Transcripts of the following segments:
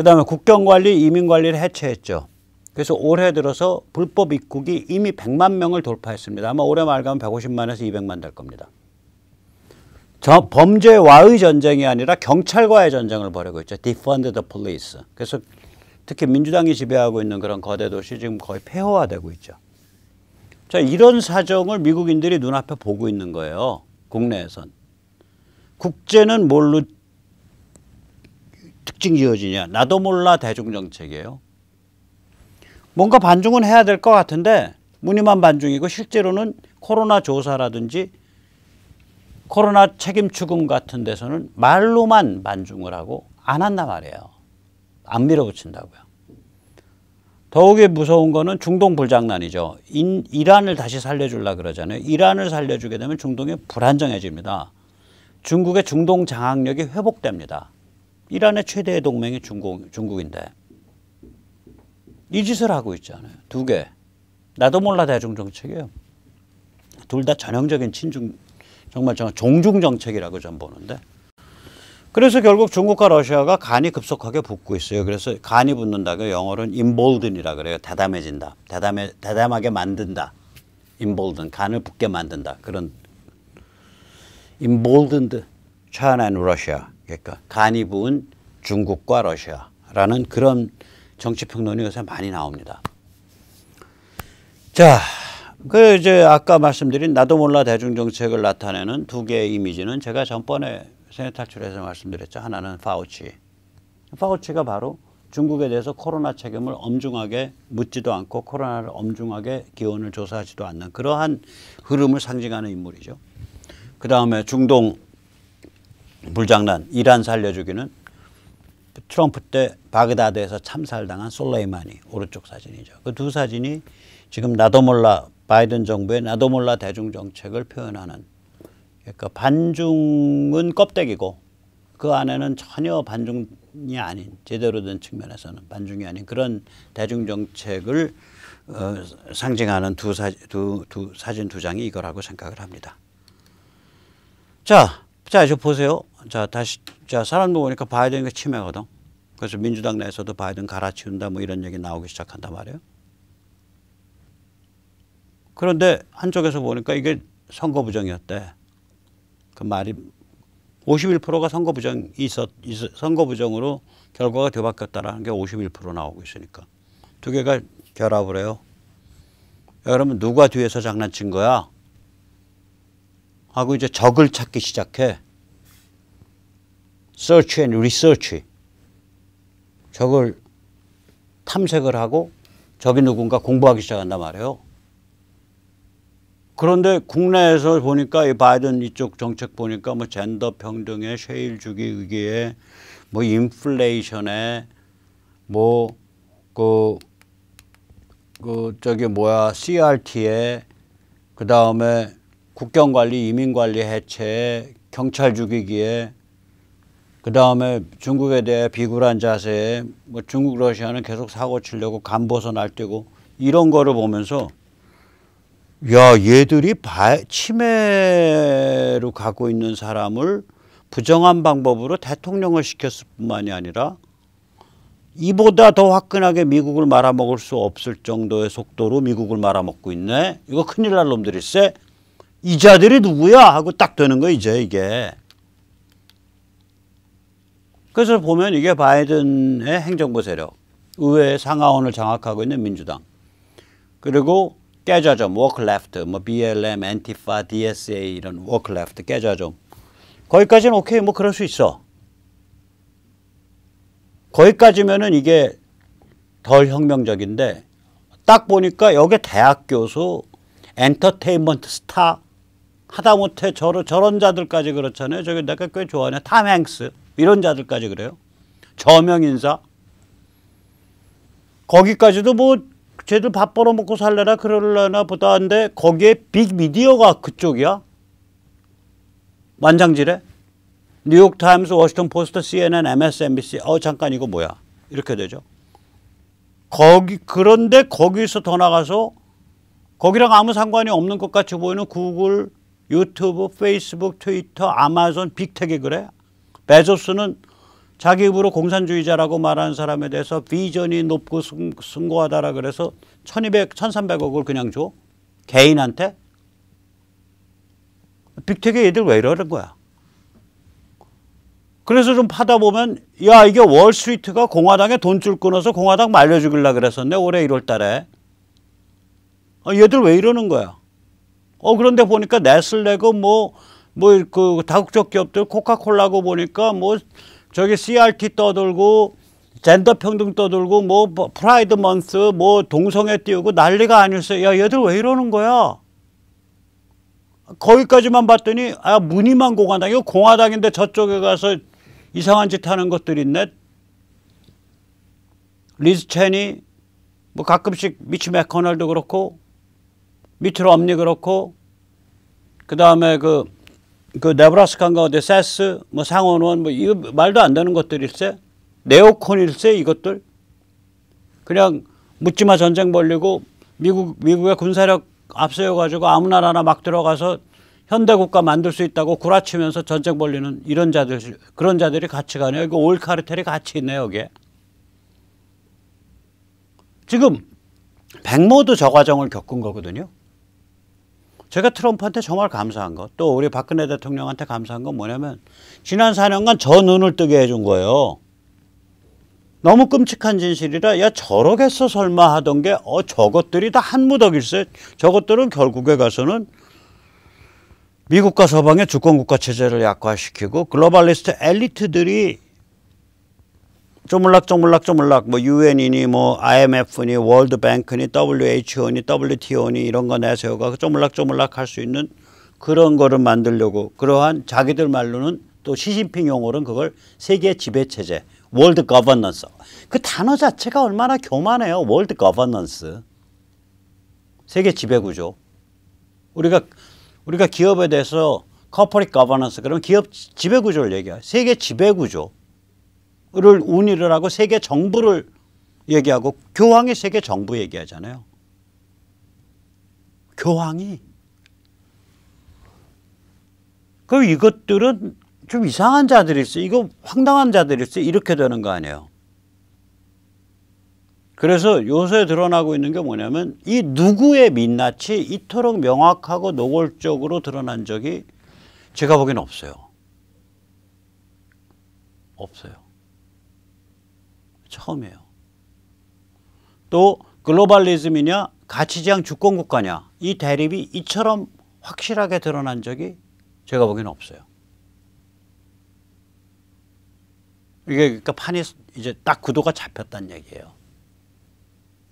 그 다음에 국경관리, 이민관리를 해체했죠. 그래서 올해 들어서 불법 입국이 이미 100만 명을 돌파했습니다. 아마 올해 말 가면 150만에서 200만 될 겁니다. 저 범죄와의 전쟁이 아니라 경찰과의 전쟁을 벌이고 있죠. Defund the police. 그래서 특히 민주당이 지배하고 있는 그런 거대 도시 지금 거의 폐허화되고 있죠. 자, 이런 사정을 미국인들이 눈앞에 보고 있는 거예요. 국내에선. 국제는 뭘로 특징 지어지냐 나도 몰라 대중정책이에요. 뭔가 반중은 해야 될 것 같은데 무늬만 반중이고 실제로는 코로나 조사라든지 코로나 책임 추금 같은 데서는 말로만 반중을 하고 안 한단 말이에요. 안 밀어붙인다고요. 더욱이 무서운 거는 중동 불장난이죠. 인, 이란을 다시 살려주려 그러잖아요. 이란을 살려주게 되면 중동이 불안정해집니다. 중국의 중동 장악력이 회복됩니다. 이란의 최대의 동맹이 중국, 중국인데 이 짓을 하고 있잖아요. 두 개. 나도 몰라 대중 정책이에요. 둘 다 전형적인 친중 정말 정말 종중 정책이라고 전 보는데 그래서 결국 중국과 러시아가 간이 급속하게 붙고 있어요. 그래서 간이 붙는다고 영어로는 인볼든이라고 그래요. 대담해진다. 대담해 대담하게 만든다. 인볼든. 간을 붙게 만든다. 그런 인볼든드 차 d e n e d c 그러니까 간이 부은 중국과 러시아라는 그런 정치평론이 요새 많이 나옵니다. 자, 그 이제 아까 말씀드린 나도 몰라 대중정책을 나타내는 두 개의 이미지는 제가 전번에 세뇌 탈출에서 말씀드렸죠. 하나는 파우치. 파우치가 바로 중국에 대해서 코로나 책임을 엄중하게 묻지도 않고 코로나를 엄중하게 기원을 조사하지도 않는 그러한 흐름을 상징하는 인물이죠. 그 다음에 중동 불장난 이란 살려주기는 트럼프 때 바그다드에서 참살당한 솔레이마니 오른쪽 사진이죠. 그 두 사진이 지금 나도 몰라 바이든 정부의 나도 몰라 대중 정책을 표현하는 그러니까 반중은 껍데기고 그 안에는 전혀 반중이 아닌 제대로 된 측면에서는 반중이 아닌 그런 대중 정책을 어, 상징하는 두, 사, 두, 두 사진 두 장이 이거라고 생각을 합니다. 자, 자, 이제 보세요. 자 다시 자 사람 도보니까 바이든이 그 침해거든. 그래서 민주당 내에서도 바이든 갈아치운다 뭐 이런 얘기 나오기 시작한단 말이에요. 그런데 한쪽에서 보니까 이게 선거 부정이었대. 그 말이 51%가 선거 부정이 있었, 있었 선거 부정으로 결과가 뒤바뀌었다라는 게 51% 나오고 있으니까 두 개가 결합을 해요. 여러분 누가 뒤에서 장난친 거야? 하고 이제 적을 찾기 시작해. search and research. 저걸 탐색을 하고 저기 누군가 공부하기 시작한단 말이에요. 그런데 국내에서 보니까 이 바이든 이쪽 정책 보니까 뭐 젠더 평등에 쉐일 주기 위기에뭐 인플레이션에 뭐그그 그 저기 뭐야 CRT에 그 다음에 국경관리 이민관리 해체 경찰 죽이기에 그 다음에 중국에 대해 비굴한 자세뭐 중국 러시아는 계속 사고 치려고 간보서 날뛰고 이런 거를 보면서 야 얘들이 바, 치매로 가고 있는 사람을 부정한 방법으로 대통령을 시켰을 뿐만이 아니라 이보다 더 화끈하게 미국을 말아먹을 수 없을 정도의 속도로 미국을 말아먹고 있네 이거 큰일 날 놈들일세 이자들이 누구야 하고 딱 되는 거 이제 이게 그래서 보면 이게 바이든의 행정부 세력, 의회 상하원을 장악하고 있는 민주당, 그리고 깨좌점, 워크레프트, 뭐 BLM, 엔티파, DSA 이런 워크레프트, 깨좌점. 거기까지는 오케이, 뭐 그럴 수 있어. 거기까지면은 이게 덜 혁명적인데 딱 보니까 여기 대학 교수, 엔터테인먼트 스타 하다못해 저런 저런 자들까지 그렇잖아요. 저기 내가 꽤 좋아하는 탐 행스. 이런 자들까지 그래요. 저명 인사 거기까지도 뭐 쟤들 밥 벌어먹고 살려나그러려나 보다 한데 거기에 빅 미디어가 그쪽이야. 완장질에 뉴욕 타임스, 워싱턴 포스트, CNN, MSNBC. 어 잠깐 이거 뭐야? 이렇게 되죠. 거기 그런데 거기서 더 나가서 거기랑 아무 상관이 없는 것 같이 보이는 구글, 유튜브, 페이스북, 트위터, 아마존, 빅텍이 그래? 베조스는 자기 입으로 공산주의자라고 말하는 사람에 대해서 비전이 높고 승, 고하다라 그래서 1200, 1300억을 그냥 줘. 개인한테. 빅테의 애들 왜 이러는 거야. 그래서 좀 파다 보면 야 이게 월스트리트가 공화당에 돈줄 끊어서 공화당 말려 죽일라 그랬었네 올해 1월 달에. 아, 얘들 왜 이러는 거야. 어 그런데 보니까 네슬레고 뭐 뭐그 다국적 기업들 코카콜라고 보니까 뭐 저기 CRT 떠들고 젠더 평등 떠들고 뭐 프라이드 먼스 뭐 동성애 띄우고 난리가 아니었어요. 야 얘들 왜 이러는 거야? 거기까지만 봤더니 아 무늬만 공화당 이거 공화당인데 저쪽에 가서 이상한 짓 하는 것들 있네. 리즈 체니 뭐 가끔씩 미치 맥커널도 그렇고 미트 엄니 그렇고 그다음에 그, 그그 네브라스카인가 어디 세스 뭐 상원원 뭐 이거 말도 안 되는 것들일세 네오콘일세 이것들 그냥 묻지마 전쟁 벌리고 미국 미국의 군사력 앞세워 가지고 아무 나라나 막 들어가서 현대 국가 만들 수 있다고 구라치면서 전쟁 벌리는 이런 자들 그런 자들이 같이 가네요. 이거 올 카르텔이 같이 있네요, 여기에. 지금 백모도 저 과정을 겪은 거거든요. 제가 트럼프한테 정말 감사한 것, 또 우리 박근혜 대통령한테 감사한 건 뭐냐면 지난 4년간 저 눈을 뜨게 해준 거예요. 너무 끔찍한 진실이라 야 저러겠어 설마 하던 게 어 저것들이 다 한 무더기일세. 저것들은 결국에 가서는 미국과 서방의 주권국가 체제를 약화시키고 글로벌리스트 엘리트들이 쪼물락 쪼물락 쪼물락 뭐 UN이니 뭐 IMF니 월드뱅크니 WHO니 WTO니 이런 거 내세워가 그 쪼물락 쪼물락 할 수 있는 그런 거를 만들려고 그러한 자기들 말로는 또 시진핑 용어로는 그걸 세계 지배체제 월드 거버넌스 그 단어 자체가 얼마나 교만해요 월드 거버넌스 세계 지배구조 우리가 우리가 기업에 대해서 커퍼리 거버넌스 그러면 기업 지배구조를 얘기해요 세계 지배구조 를 운이를 하고 세계 정부를 얘기하고 교황이 세계 정부 얘기하잖아요. 교황이. 그 이것들은 좀 이상한 자들이 있 이거 황당한 자들이 있 이렇게 되는 거 아니에요. 그래서 요새 드러나고 있는 게 뭐냐면 이 누구의 민낯이 이토록 명확하고 노골적으로 드러난 적이 제가 보기엔 없어요. 없어요. 처음이에요. 또 글로벌리즘이냐 가치지향 주권국가냐 이 대립이 이처럼 확실하게 드러난 적이 제가 보기에는 없어요. 이게 그러니까 판이 이제 딱 구도가 잡혔단 얘기예요.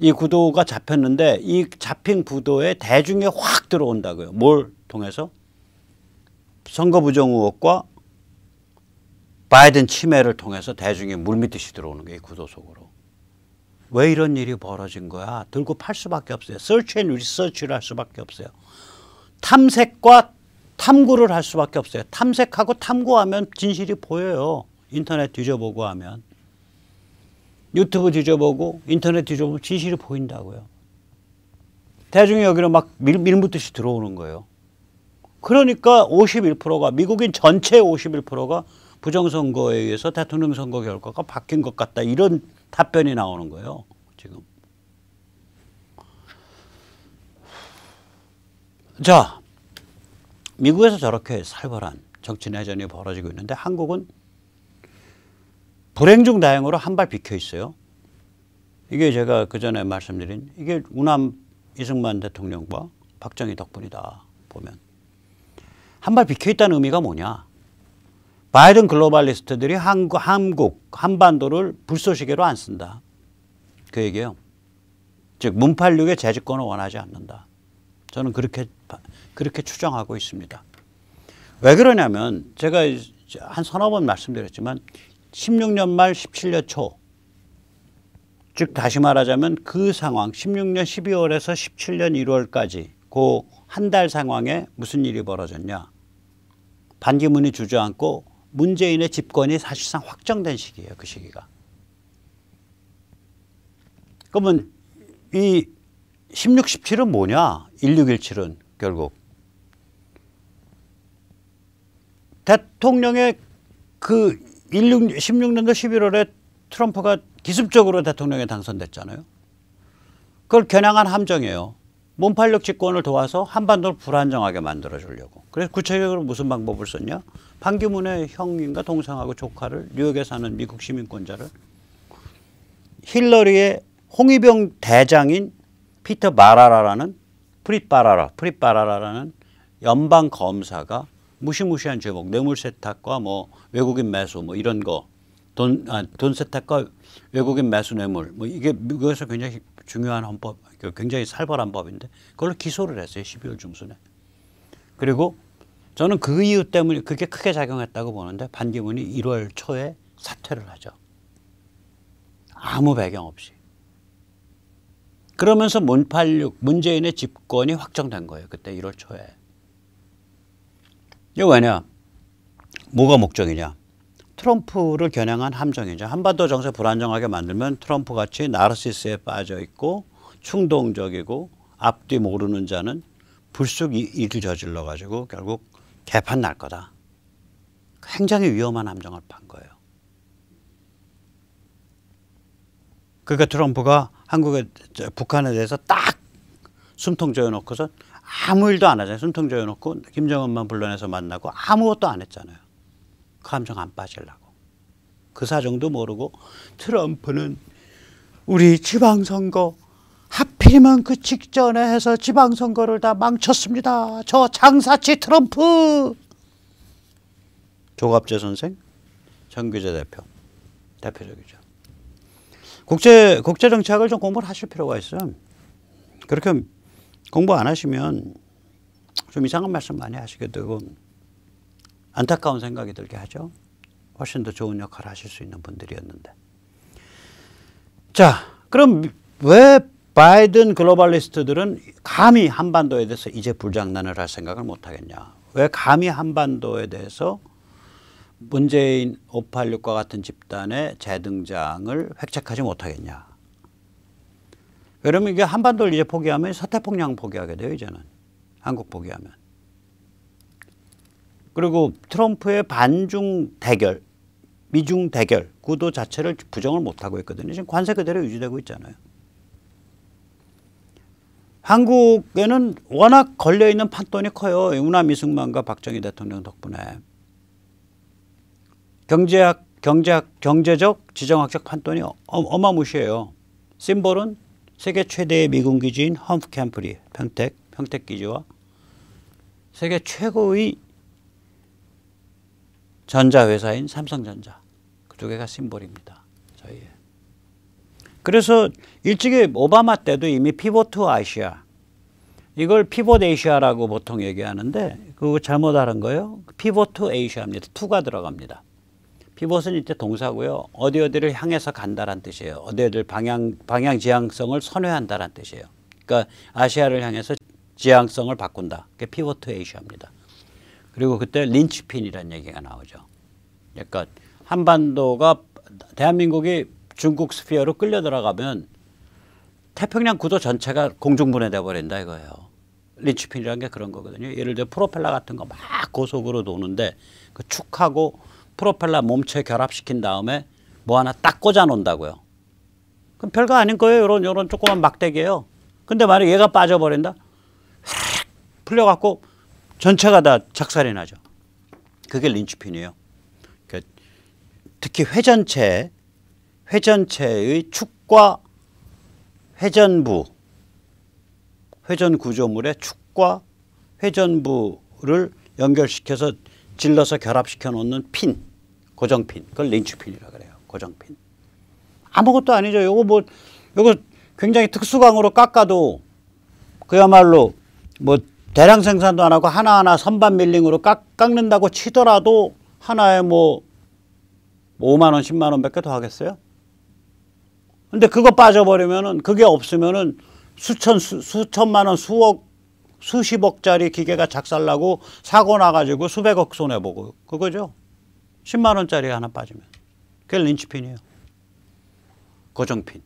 이 구도가 잡혔는데 이 잡힌 구도에 대중이 확 들어온다고요. 뭘 통해서? 선거 부정 의혹과 바이든 치매를 통해서 대중이 물밑듯이 들어오는 게이 구도 속으로. 왜 이런 일이 벌어진 거야? 들고 팔 수밖에 없어요. 서치 앤 리서치를 할 수밖에 없어요. 탐색과 탐구를 할 수밖에 없어요. 탐색하고 탐구하면 진실이 보여요. 인터넷 뒤져보고 하면. 유튜브 뒤져보고 인터넷 뒤져보면 진실이 보인다고요. 대중이 여기로 막 밀, 밀묻듯이 들어오는 거예요. 그러니까 51%가 미국인 전체 51%가 부정선거에 의해서 대통령 선거 결과가 바뀐 것 같다. 이런 답변이 나오는 거예요. 지금. 자, 미국에서 저렇게 살벌한 정치 내전이 벌어지고 있는데 한국은 불행 중 다행으로 한 발 비켜 있어요. 이게 제가 그 전에 말씀드린 이게 우남 이승만 대통령과 박정희 덕분이다 보면 한 발 비켜 있다는 의미가 뭐냐? 바이든 글로벌리스트들이 한국, 한국 한반도를 불쏘시개로 안 쓴다. 그얘기요즉 문팔륙의 재집권을 원하지 않는다. 저는 그렇게 그렇게 추정하고 있습니다. 왜 그러냐면 제가 한 서너 번 말씀드렸지만 16년 말 17년 초즉 다시 말하자면 그 상황 16년 12월에서 17년 1월까지 그 한 달 상황에 무슨 일이 벌어졌냐. 반기문이 주저앉고 문재인의 집권이 사실상 확정된 시기예요. 그 시기가. 그러면 이 16, 17은 뭐냐? 1617은 결국 대통령의 그 16, 16년도 11월에 트럼프가 기습적으로 대통령에 당선됐잖아요. 그걸 겨냥한 함정이에요. 몸팔력 집권을 도와서 한반도를 불안정하게 만들어 주려고. 그래서 구체적으로 무슨 방법을 썼냐? 반기문의 형님과 동생하고 조카를 뉴욕에 사는 미국 시민권자를 힐러리의 홍위병 대장인 피터 바라라라는 프릿 바라라, 프릿 바라라라는 연방 검사가 무시무시한 죄목, 뇌물 세탁과 뭐 외국인 매수 뭐 이런 거, 돈, 아, 돈 세탁과 외국인 매수 뇌물 뭐 이게 미국에서 굉장히 중요한 헌법, 그 굉장히 살벌한 법인데 그걸 기소를 했어요. 12월 중순에. 그리고 저는 그 이유 때문에 그게 크게 작용했다고 보는데 반기문이 1월 초에 사퇴를 하죠. 아무 배경 없이. 그러면서 문86 문재인의 집권이 확정된 거예요. 그때 1월 초에. 이거 왜냐? 뭐가 목적이냐? 트럼프를 겨냥한 함정이죠. 한반도 정세 불안정하게 만들면 트럼프 같이 나르시스에 빠져 있고 충동적이고 앞뒤 모르는 자는 불쑥 일을 저질러 가지고 결국 개판 날 거다. 굉장히 위험한 함정을 판 거예요. 그러니까 트럼프가 한국에 북한에 대해서 딱 숨통 조여놓고서 아무 일도 안 하잖아요. 숨통 조여놓고 김정은만 불러내서 만나고 아무것도 안 했잖아요. 감정 안 빠질라고. 그 사정도 모르고 트럼프는 우리 지방선거 하필이면 그 직전에 해서 지방선거를 다 망쳤습니다. 저 장사치 트럼프! 조갑재 선생, 정규재 대표, 대표적이죠. 국제, 국제정책을 좀 공부를 하실 필요가 있어요. 그렇게 공부 안 하시면 좀 이상한 말씀 많이 하시게 되고 안타까운 생각이 들게 하죠. 훨씬 더 좋은 역할을 하실 수 있는 분들이었는데. 자, 그럼 왜 바이든 글로벌리스트들은 감히 한반도에 대해서 이제 불장난을 할 생각을 못 하겠냐? 왜 감히 한반도에 대해서 문재인 586과 같은 집단의 재등장을 획책하지 못하겠냐? 왜냐면 이게 한반도를 이제 포기하면 서태폭양 포기하게 돼요, 이제는. 한국 포기하면. 그리고 트럼프의 반중 대결, 미중 대결 구도 자체를 부정을 못하고 있거든요. 지금 관세 그대로 유지되고 있잖아요. 한국에는 워낙 걸려있는 판돈이 커요. 유남 이승만과 박정희 대통령 덕분에. 경제학, 경제학, 경제적, 지정학적 판돈이 어, 어마무시해요. 심볼은 세계 최대의 미군 기지인 험프 캠프리 평택, 평택 기지와 세계 최고의 전자회사인 삼성전자. 그 두개가 심볼입니다. 저희 그래서 일찍이 오바마 때도 이미 피보트 아시아 이걸 피봇 에이시아라고 보통 얘기하는데 그거 잘못 알은 거예요. 피보트 에이시아입니다. 투가 들어갑니다. 피봇은 이때 동사고요. 어디 어디를 향해서 간다란 뜻이에요. 어디 어디를 방향 방향 지향성을 선회한다란 뜻이에요. 그러니까 아시아를 향해서 지향성을 바꾼다. 그게 피보트 에이시아입니다. 그리고 그때 린치핀이라는 얘기가 나오죠. 그러니까 한반도가 대한민국이 중국 스피어로 끌려 들어가면 태평양 구도 전체가 공중분해돼 버린다 이거예요. 린치핀이라는 게 그런 거거든요. 예를 들어 프로펠러 같은 거 막 고속으로 도는데 그 축하고 프로펠러 몸체 결합시킨 다음에 뭐 하나 딱 꽂아 놓는다고요. 그럼 별거 아닌 거예요. 이런 이런 조그만 막대기예요. 근데 만약 얘가 빠져버린다, 풀려갖고 전체가 다 작살이 나죠. 그게 린치핀이에요. 그 특히 회전체, 회전체의 축과 회전부, 회전 구조물의 축과 회전부를 연결시켜서 질러서 결합시켜 놓는 핀, 고정핀, 그걸 린치핀이라 그래요. 고정핀. 아무것도 아니죠. 요거 뭐, 요거 굉장히 특수광으로 깎아도 그야말로 뭐 대량 생산도 안 하고 하나하나 선반 밀링으로 깎, 깎는다고 치더라도 하나에 뭐 5만 원, 10만 원몇 개 더 하겠어요? 근데 그거 빠져버리면은 그게 없으면은 수천 수, 수천만 원, 수억, 수십억짜리 기계가 작살나고 사고 나가지고 수백억 손해 보고 그거죠. 10만 원짜리 하나 빠지면 그게 린치핀이에요. 고정핀.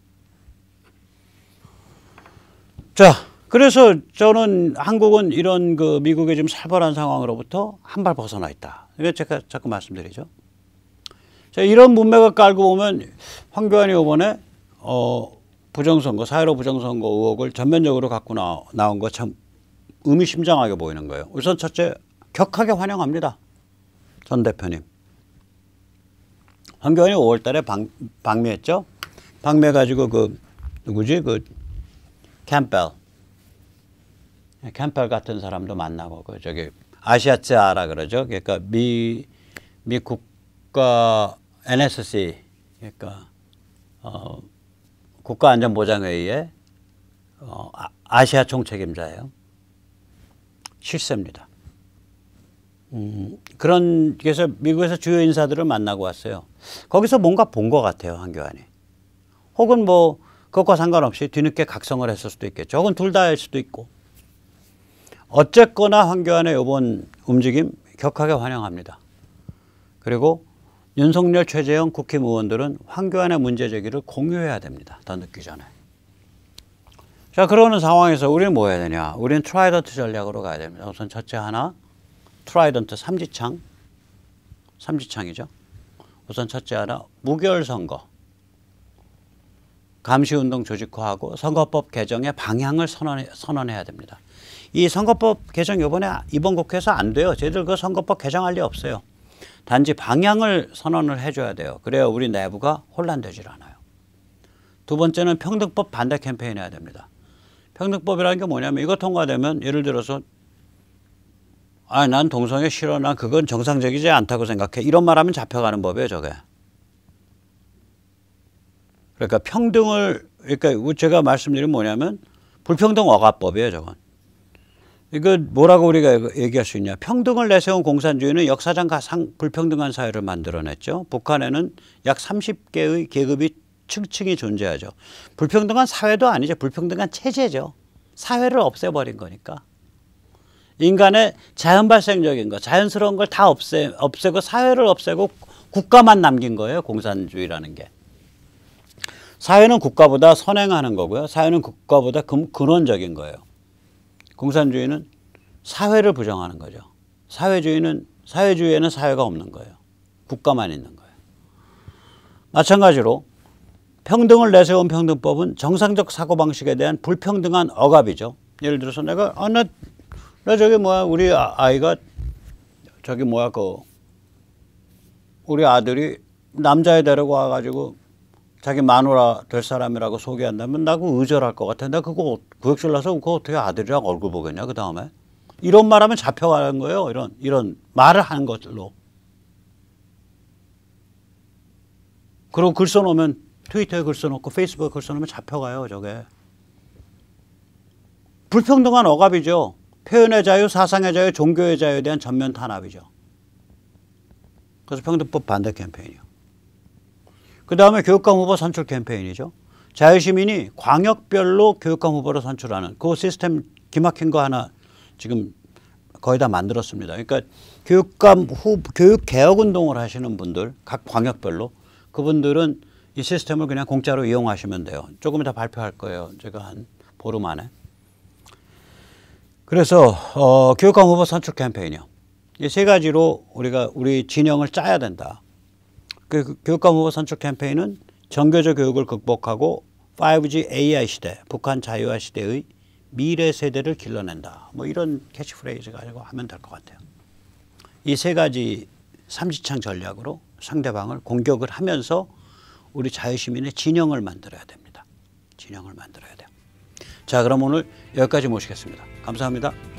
자. 그래서 저는 한국은 이런 그 미국의 좀 살벌한 상황으로부터 한 발 벗어나 있다. 왜 제가 자꾸 말씀드리죠? 자, 이런 문맥을 깔고 보면 황교안이 이번에 어, 부정선거, 사회로 부정선거 의혹을 전면적으로 갖고 나, 나온 거 참 의미심장하게 보이는 거예요. 우선 첫째, 격하게 환영합니다. 전 대표님. 황교안이 5월 달에 방, 방미했죠? 방미해가지고 그, 누구지? 그, 캠벨. 네, 캠펠 같은 사람도 만나고 그 저기 아시아자라 그러죠. 그러니까 미미 국가 NSC 그러니까 어, 국가안전보장회의의 어, 아, 아시아 총책임자예요. 실세입니다. 음, 그런 그래서 미국에서 주요 인사들을 만나고 왔어요. 거기서 뭔가 본 것 같아요 한교안이. 혹은 뭐 그것과 상관없이 뒤늦게 각성을 했을 수도 있겠죠. 혹은 둘 다일 수도 있고. 어쨌거나 황교안의 이번 움직임 격하게 환영합니다. 그리고 윤석열, 최재형 국힘 의원들은 황교안의 문제 제기를 공유해야 됩니다. 더 늦기 전에. 자 그러는 상황에서 우리는 뭐 해야 되냐. 우리는 트라이던트 전략으로 가야 됩니다. 우선 첫째 하나 트라이던트 삼지창 삼지창이죠. 우선 첫째 하나 무결 선거 감시운동 조직화하고 선거법 개정의 방향을 선언해, 선언해야 됩니다. 이 선거법 개정 이번에 이번 국회에서 안 돼요. 저희들 그 선거법 개정할 리 없어요. 단지 방향을 선언을 해줘야 돼요. 그래야 우리 내부가 혼란되질 않아요. 두 번째는 평등법 반대 캠페인 해야 됩니다. 평등법이라는 게 뭐냐면 이거 통과되면 예를 들어서 아, 난 동성애 싫어. 난 그건 정상적이지 않다고 생각해. 이런 말하면 잡혀가는 법이에요, 저게. 그러니까 평등을 그러니까 제가 말씀드린 뭐냐면 불평등 억압법이에요, 저건. 이거 뭐라고 우리가 얘기할 수 있냐. 평등을 내세운 공산주의는 역사상 가상 불평등한 사회를 만들어냈죠. 북한에는 약 30개의 계급이 층층이 존재하죠. 불평등한 사회도 아니죠. 불평등한 체제죠. 사회를 없애버린 거니까. 인간의 자연 발생적인 거, 자연스러운 걸 다 없애, 없애고 사회를 없애고 국가만 남긴 거예요. 공산주의라는 게. 사회는 국가보다 선행하는 거고요. 사회는 국가보다 근원적인 거예요. 공산주의는 사회를 부정하는 거죠. 사회주의는 사회주의에는 사회가 없는 거예요. 국가만 있는 거예요. 마찬가지로 평등을 내세운 평등법은 정상적 사고방식에 대한 불평등한 억압이죠. 예를 들어서 내가 아, 나, 나 저기 뭐야 우리 아, 아이가 저기 뭐야 그 우리 아들이 남자애 데리고 와가지고 자기 마누라 될 사람이라고 소개한다면 나그 의절할 것 같아. 나 그거 어, 구역질 나서 그거 어떻게 아들이랑 얼굴 보겠냐 그 다음에 이런 말하면 잡혀가는 거예요. 이런 이런 말을 하는 것들로. 그리고 글 써놓으면 트위터에 글 써놓고 페이스북에 글 써놓으면 잡혀가요 저게. 불평등한 억압이죠. 표현의 자유, 사상의 자유, 종교의 자유에 대한 전면 탄압이죠. 그래서 평등법 반대 캠페인이요. 그 다음에 교육감 후보 선출 캠페인이죠. 자유시민이 광역별로 교육감 후보로 선출하는 그 시스템 기막힌 거 하나 지금 거의 다 만들었습니다. 그러니까 교육감 후 교육 개혁 운동을 하시는 분들 각 광역별로 그분들은 이 시스템을 그냥 공짜로 이용하시면 돼요. 조금 이따 발표할 거예요. 제가 한 보름 안에. 그래서 어, 교육감 후보 선출 캠페인이요. 이 세 가지로 우리가 우리 진영을 짜야 된다. 그 교육감 후보 선출 캠페인은 정교조 교육을 극복하고 5G AI 시대, 북한 자유화 시대의 미래 세대를 길러낸다. 뭐 이런 캐치프레이즈 가지고 하면 될 것 같아요. 이 세 가지 삼지창 전략으로 상대방을 공격을 하면서 우리 자유시민의 진영을 만들어야 됩니다. 진영을 만들어야 돼요. 자, 그럼 오늘 여기까지 모시겠습니다. 감사합니다.